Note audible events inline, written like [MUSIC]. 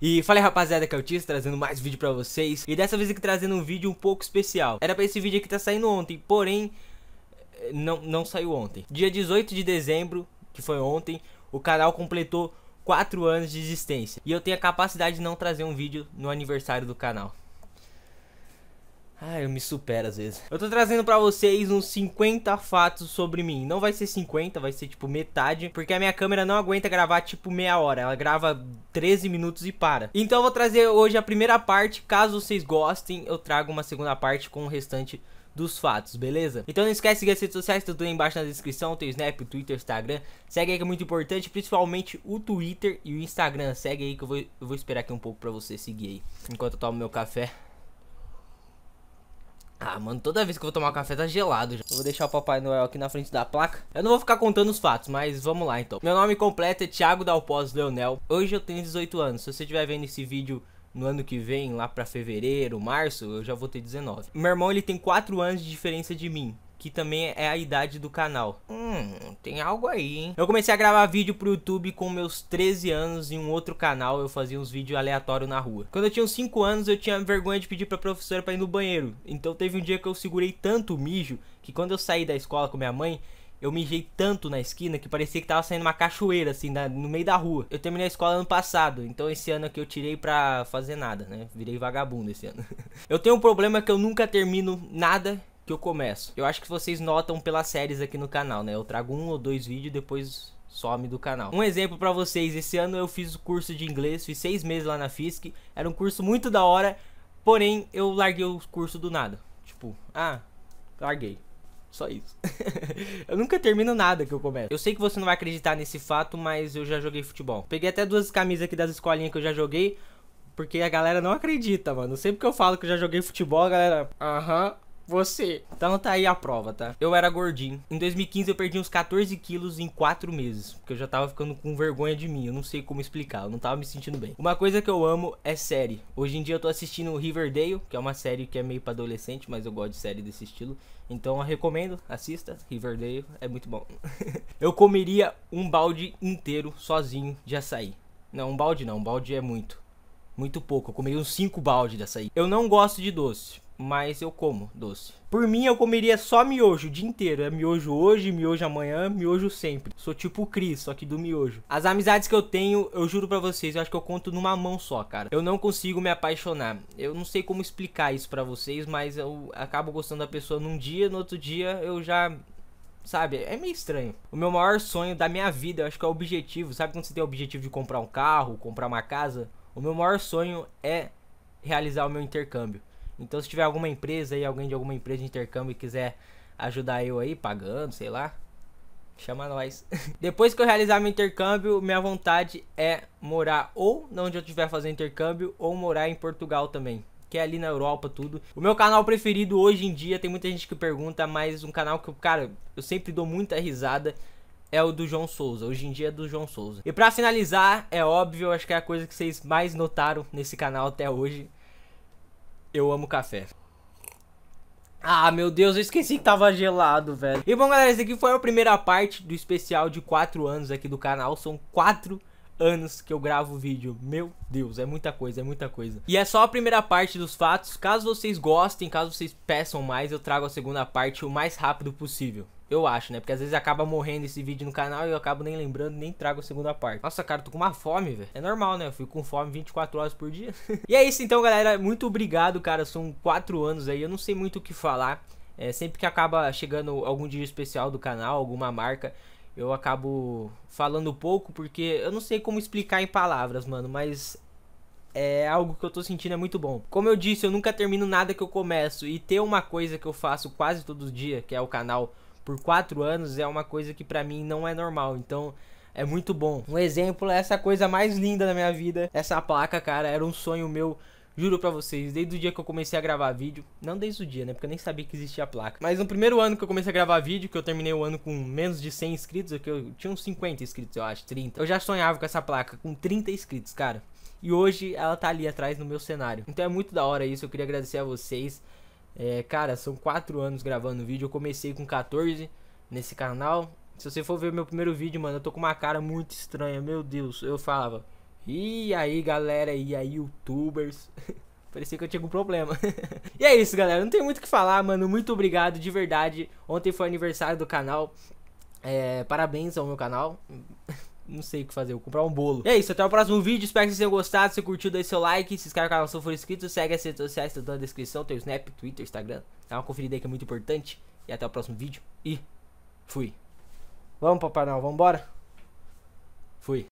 E fala aí rapaziada que é o Tiz, trazendo mais vídeo pra vocês E dessa vez aqui trazendo um vídeo um pouco especial Era pra esse vídeo aqui tá saindo ontem, porém eh, não, não saiu ontem Dia 18 de dezembro, que foi ontem O canal completou 4 anos de existência E eu tenho a capacidade de não trazer um vídeo no aniversário do canal ah, eu me supero às vezes. Eu tô trazendo pra vocês uns 50 fatos sobre mim. Não vai ser 50, vai ser tipo metade, porque a minha câmera não aguenta gravar tipo meia hora. Ela grava 13 minutos e para. Então eu vou trazer hoje a primeira parte. Caso vocês gostem, eu trago uma segunda parte com o restante dos fatos, beleza? Então não esquece de seguir as redes sociais, tá tudo aí embaixo na descrição, tem o Snap, o Twitter, o Instagram. Segue aí que é muito importante, principalmente o Twitter e o Instagram. Segue aí que eu vou, eu vou esperar aqui um pouco pra você seguir aí, enquanto eu tomo meu café. Ah, mano, toda vez que eu vou tomar café tá gelado já. Eu vou deixar o Papai Noel aqui na frente da placa. Eu não vou ficar contando os fatos, mas vamos lá então. Meu nome completo é Thiago Dalpós Leonel. Hoje eu tenho 18 anos. Se você estiver vendo esse vídeo no ano que vem, lá pra fevereiro, março, eu já vou ter 19. Meu irmão, ele tem 4 anos de diferença de mim que também é a idade do canal. Hum, tem algo aí, hein? Eu comecei a gravar vídeo pro YouTube com meus 13 anos em um outro canal, eu fazia uns vídeos aleatórios na rua. Quando eu tinha uns 5 anos, eu tinha vergonha de pedir pra professora pra ir no banheiro. Então teve um dia que eu segurei tanto o mijo, que quando eu saí da escola com minha mãe, eu mijei tanto na esquina que parecia que tava saindo uma cachoeira, assim, na, no meio da rua. Eu terminei a escola ano passado, então esse ano aqui é eu tirei pra fazer nada, né? Virei vagabundo esse ano. [LAUGHS] eu tenho um problema que eu nunca termino nada que eu começo. Eu acho que vocês notam pelas séries aqui no canal, né? Eu trago um ou dois vídeos depois some do canal. Um exemplo para vocês, esse ano eu fiz o curso de inglês, fiz seis meses lá na FISC, era um curso muito da hora, porém eu larguei o curso do nada. Tipo, ah, larguei. Só isso. [LAUGHS] eu nunca termino nada que eu começo. Eu sei que você não vai acreditar nesse fato, mas eu já joguei futebol. Peguei até duas camisas aqui das escolinhas que eu já joguei, porque a galera não acredita, mano. Sempre que eu falo que eu já joguei futebol, a galera, aham, uh -huh. Você. Então tá aí a prova, tá? Eu era gordinho. Em 2015 eu perdi uns 14 quilos em 4 meses. Porque eu já tava ficando com vergonha de mim. Eu não sei como explicar. Eu não tava me sentindo bem. Uma coisa que eu amo é série. Hoje em dia eu tô assistindo Riverdale, que é uma série que é meio pra adolescente, mas eu gosto de série desse estilo. Então eu recomendo, assista. Riverdale é muito bom. [LAUGHS] eu comeria um balde inteiro sozinho de açaí. Não, um balde não. Um balde é muito. Muito pouco. Eu comi uns 5 balde de açaí. Eu não gosto de doce mas eu como doce. Por mim, eu comeria só miojo o dia inteiro. É miojo hoje, miojo amanhã, miojo sempre. Sou tipo o Cris, só que do miojo. As amizades que eu tenho, eu juro pra vocês, eu acho que eu conto numa mão só, cara. Eu não consigo me apaixonar. Eu não sei como explicar isso pra vocês, mas eu acabo gostando da pessoa num dia, no outro dia eu já sabe? É meio estranho. O meu maior sonho da minha vida, eu acho que é o objetivo, sabe quando você tem o objetivo de comprar um carro, comprar uma casa? O meu maior sonho é realizar o meu intercâmbio. Então se tiver alguma empresa aí, alguém de alguma empresa de intercâmbio e quiser ajudar eu aí, pagando, sei lá, chama nós. [LAUGHS] Depois que eu realizar meu intercâmbio, minha vontade é morar ou onde eu estiver fazendo intercâmbio, ou morar em Portugal também. Que é ali na Europa, tudo. O meu canal preferido hoje em dia, tem muita gente que pergunta, mas um canal que, cara, eu sempre dou muita risada é o do João Souza. Hoje em dia é do João Souza. E para finalizar, é óbvio, acho que é a coisa que vocês mais notaram nesse canal até hoje eu amo café. Ah, meu Deus, eu esqueci que tava gelado, velho. E bom, galera, esse aqui foi a primeira parte do especial de 4 anos aqui do canal. São 4 anos que eu gravo vídeo. Meu Deus, é muita coisa, é muita coisa. E é só a primeira parte dos fatos. Caso vocês gostem, caso vocês peçam mais, eu trago a segunda parte o mais rápido possível. Eu acho, né? Porque às vezes acaba morrendo esse vídeo no canal e eu acabo nem lembrando, nem trago a segunda parte. Nossa, cara, tô com uma fome, velho. É normal, né? Eu fico com fome 24 horas por dia. [LAUGHS] e é isso então, galera. Muito obrigado, cara. São 4 anos aí. Eu não sei muito o que falar. É, sempre que acaba chegando algum dia especial do canal, alguma marca, eu acabo falando pouco porque eu não sei como explicar em palavras, mano, mas é algo que eu tô sentindo é muito bom. Como eu disse, eu nunca termino nada que eu começo e ter uma coisa que eu faço quase todo dia, que é o canal por quatro anos é uma coisa que para mim não é normal. Então é muito bom. Um exemplo é essa coisa mais linda da minha vida. Essa placa, cara, era um sonho meu. Juro pra vocês, desde o dia que eu comecei a gravar vídeo, não desde o dia, né? Porque eu nem sabia que existia a placa. Mas no primeiro ano que eu comecei a gravar vídeo, que eu terminei o ano com menos de 100 inscritos, é que eu tinha uns 50 inscritos, eu acho, 30. Eu já sonhava com essa placa, com 30 inscritos, cara. E hoje ela tá ali atrás no meu cenário. Então é muito da hora isso, eu queria agradecer a vocês. É, cara, são 4 anos gravando vídeo. Eu comecei com 14 nesse canal. Se você for ver meu primeiro vídeo, mano, eu tô com uma cara muito estranha. Meu Deus, eu falava. E aí, galera, e aí, youtubers? [LAUGHS] Parecia que eu tinha algum problema. [LAUGHS] e é isso, galera. Não tem muito o que falar, mano. Muito obrigado, de verdade. Ontem foi aniversário do canal. É, parabéns ao meu canal. [LAUGHS] não sei o que fazer, vou comprar um bolo. E é isso, até o próximo vídeo, espero que vocês tenham gostado, se curtiu, deixe seu like, se inscreve no canal se não for inscrito, segue as redes sociais, tá na descrição, tem o Snap, Twitter, Instagram, dá uma conferida aí que é muito importante, e até o próximo vídeo, e fui. Vamos, Papai não. vambora? Fui.